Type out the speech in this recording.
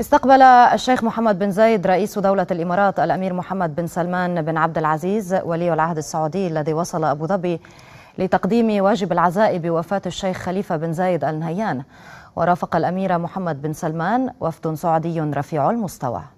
استقبل الشيخ محمد بن زايد رئيس دولة الإمارات الأمير محمد بن سلمان بن عبد العزيز ولي العهد السعودي الذي وصل أبو ظبي لتقديم واجب العزاء بوفاة الشيخ خليفة بن زايد آل نهيان ورافق الأمير محمد بن سلمان وفد سعودي رفيع المستوى